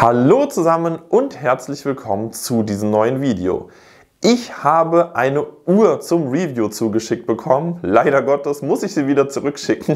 Hallo zusammen und herzlich willkommen zu diesem neuen Video. Ich habe eine Uhr zum Review zugeschickt bekommen. Leider Gottes muss ich sie wieder zurückschicken.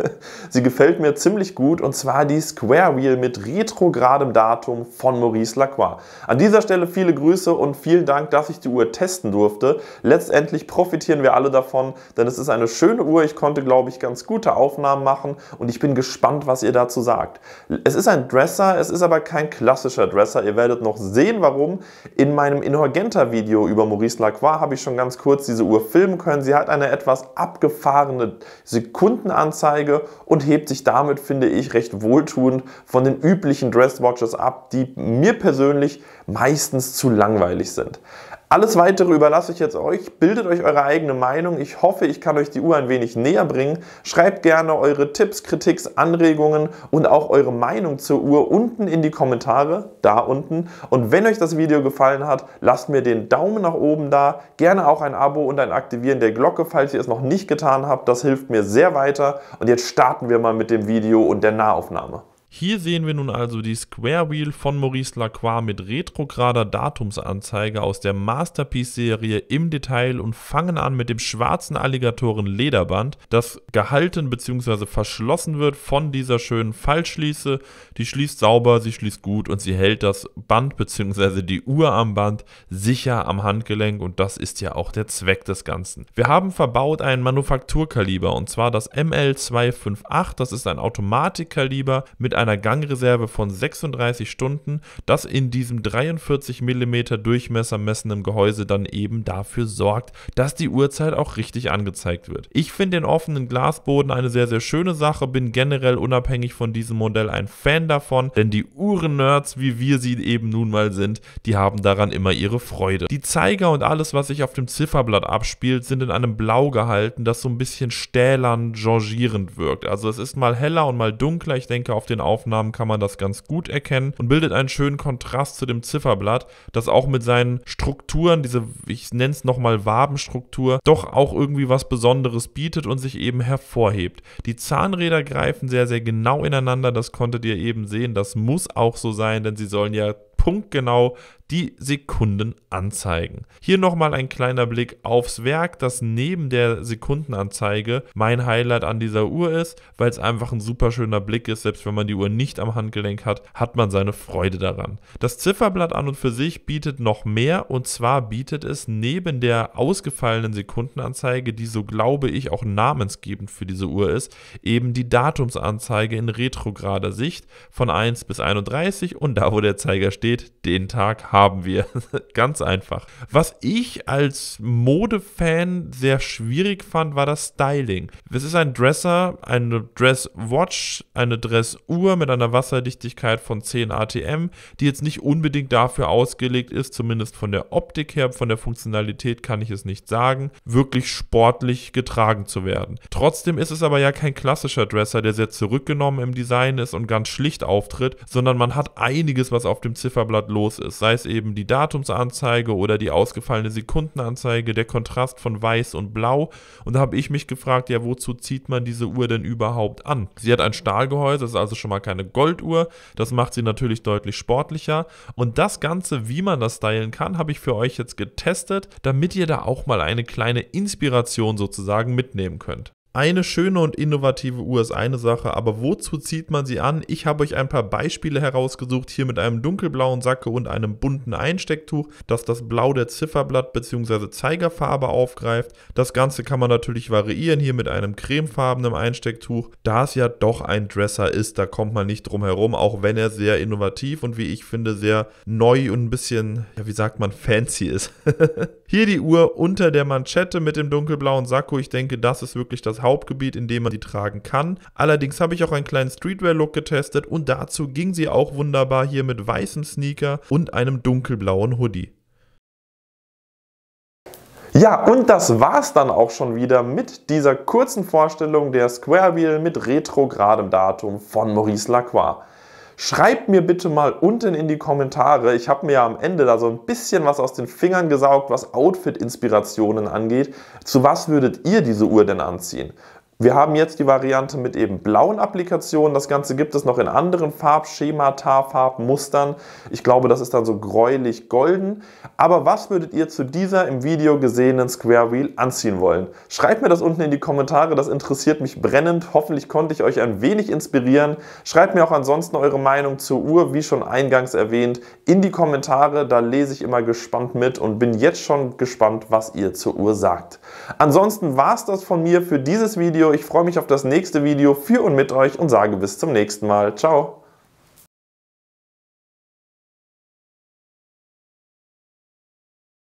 sie gefällt mir ziemlich gut und zwar die Square Wheel mit retrogradem Datum von Maurice Lacroix. An dieser Stelle viele Grüße und vielen Dank, dass ich die Uhr testen durfte. Letztendlich profitieren wir alle davon, denn es ist eine schöne Uhr. Ich konnte, glaube ich, ganz gute Aufnahmen machen und ich bin gespannt, was ihr dazu sagt. Es ist ein Dresser, es ist aber kein klassischer Dresser. Ihr werdet noch sehen, warum in meinem inorgenta video über Maurice Lacroix habe ich schon ganz kurz diese Uhr filmen können. Sie hat eine etwas abgefahrene Sekundenanzeige und hebt sich damit, finde ich, recht wohltuend von den üblichen Dresswatches ab, die mir persönlich meistens zu langweilig sind. Alles weitere überlasse ich jetzt euch. Bildet euch eure eigene Meinung. Ich hoffe, ich kann euch die Uhr ein wenig näher bringen. Schreibt gerne eure Tipps, Kritiks, Anregungen und auch eure Meinung zur Uhr unten in die Kommentare, da unten. Und wenn euch das Video gefallen hat, lasst mir den Daumen nach oben da, gerne auch ein Abo und ein Aktivieren der Glocke, falls ihr es noch nicht getan habt. Das hilft mir sehr weiter. Und jetzt starten wir mal mit dem Video und der Nahaufnahme. Hier sehen wir nun also die Square Wheel von Maurice Lacroix mit retrograder Datumsanzeige aus der Masterpiece-Serie im Detail und fangen an mit dem schwarzen Alligatoren-Lederband, das gehalten bzw. verschlossen wird von dieser schönen Fallschließe. Die schließt sauber, sie schließt gut und sie hält das Band bzw. die Uhr am Band sicher am Handgelenk und das ist ja auch der Zweck des Ganzen. Wir haben verbaut ein Manufakturkaliber und zwar das ML258, das ist ein Automatikkaliber mit einem einer Gangreserve von 36 Stunden, das in diesem 43 mm Durchmesser messenden Gehäuse dann eben dafür sorgt, dass die Uhrzeit auch richtig angezeigt wird. Ich finde den offenen Glasboden eine sehr, sehr schöne Sache, bin generell unabhängig von diesem Modell ein Fan davon, denn die Uhren-Nerds, wie wir sie eben nun mal sind, die haben daran immer ihre Freude. Die Zeiger und alles, was sich auf dem Zifferblatt abspielt, sind in einem Blau gehalten, das so ein bisschen stählern, changierend wirkt. Also es ist mal heller und mal dunkler, ich denke auf den Augen Aufnahmen kann man das ganz gut erkennen und bildet einen schönen Kontrast zu dem Zifferblatt, das auch mit seinen Strukturen, diese, ich nenne es nochmal Wabenstruktur, doch auch irgendwie was Besonderes bietet und sich eben hervorhebt. Die Zahnräder greifen sehr, sehr genau ineinander, das konntet ihr eben sehen, das muss auch so sein, denn sie sollen ja punktgenau die Sekunden anzeigen. Hier nochmal ein kleiner Blick aufs Werk, das neben der Sekundenanzeige mein Highlight an dieser Uhr ist, weil es einfach ein super schöner Blick ist. Selbst wenn man die Uhr nicht am Handgelenk hat, hat man seine Freude daran. Das Zifferblatt an und für sich bietet noch mehr und zwar bietet es neben der ausgefallenen Sekundenanzeige, die so glaube ich auch namensgebend für diese Uhr ist, eben die Datumsanzeige in retrograder Sicht von 1 bis 31 und da, wo der Zeiger steht, den Tag haben haben wir. Ganz einfach. Was ich als Modefan sehr schwierig fand, war das Styling. Es ist ein Dresser, eine Dresswatch, eine Dressuhr mit einer Wasserdichtigkeit von 10 ATM, die jetzt nicht unbedingt dafür ausgelegt ist, zumindest von der Optik her, von der Funktionalität kann ich es nicht sagen, wirklich sportlich getragen zu werden. Trotzdem ist es aber ja kein klassischer Dresser, der sehr zurückgenommen im Design ist und ganz schlicht auftritt, sondern man hat einiges, was auf dem Zifferblatt los ist. Sei es es eben die Datumsanzeige oder die ausgefallene Sekundenanzeige, der Kontrast von Weiß und Blau. Und da habe ich mich gefragt, ja, wozu zieht man diese Uhr denn überhaupt an? Sie hat ein Stahlgehäuse, ist also schon mal keine Golduhr. Das macht sie natürlich deutlich sportlicher. Und das Ganze, wie man das stylen kann, habe ich für euch jetzt getestet, damit ihr da auch mal eine kleine Inspiration sozusagen mitnehmen könnt eine schöne und innovative Uhr ist eine Sache, aber wozu zieht man sie an? Ich habe euch ein paar Beispiele herausgesucht, hier mit einem dunkelblauen Sacke und einem bunten Einstecktuch, das das Blau der Zifferblatt bzw. Zeigerfarbe aufgreift. Das Ganze kann man natürlich variieren, hier mit einem cremefarbenen Einstecktuch. Da es ja doch ein Dresser ist, da kommt man nicht drum herum, auch wenn er sehr innovativ und wie ich finde sehr neu und ein bisschen, ja, wie sagt man, fancy ist. hier die Uhr unter der Manschette mit dem dunkelblauen Sakko. Ich denke, das ist wirklich das Hauptgebiet, in dem man sie tragen kann. Allerdings habe ich auch einen kleinen Streetwear-Look getestet und dazu ging sie auch wunderbar hier mit weißem Sneaker und einem dunkelblauen Hoodie. Ja, und das war's dann auch schon wieder mit dieser kurzen Vorstellung der Square Wheel mit retrogradem Datum von Maurice Lacroix. Schreibt mir bitte mal unten in die Kommentare. Ich habe mir ja am Ende da so ein bisschen was aus den Fingern gesaugt, was Outfit-Inspirationen angeht. Zu was würdet ihr diese Uhr denn anziehen? Wir haben jetzt die Variante mit eben blauen Applikationen. Das Ganze gibt es noch in anderen Farbschemata, Farbmustern. Ich glaube, das ist dann so gräulich-golden. Aber was würdet ihr zu dieser im Video gesehenen Square Wheel anziehen wollen? Schreibt mir das unten in die Kommentare, das interessiert mich brennend. Hoffentlich konnte ich euch ein wenig inspirieren. Schreibt mir auch ansonsten eure Meinung zur Uhr, wie schon eingangs erwähnt, in die Kommentare. Da lese ich immer gespannt mit und bin jetzt schon gespannt, was ihr zur Uhr sagt. Ansonsten war es das von mir für dieses Video. Ich freue mich auf das nächste Video für und mit euch und sage bis zum nächsten Mal. Ciao.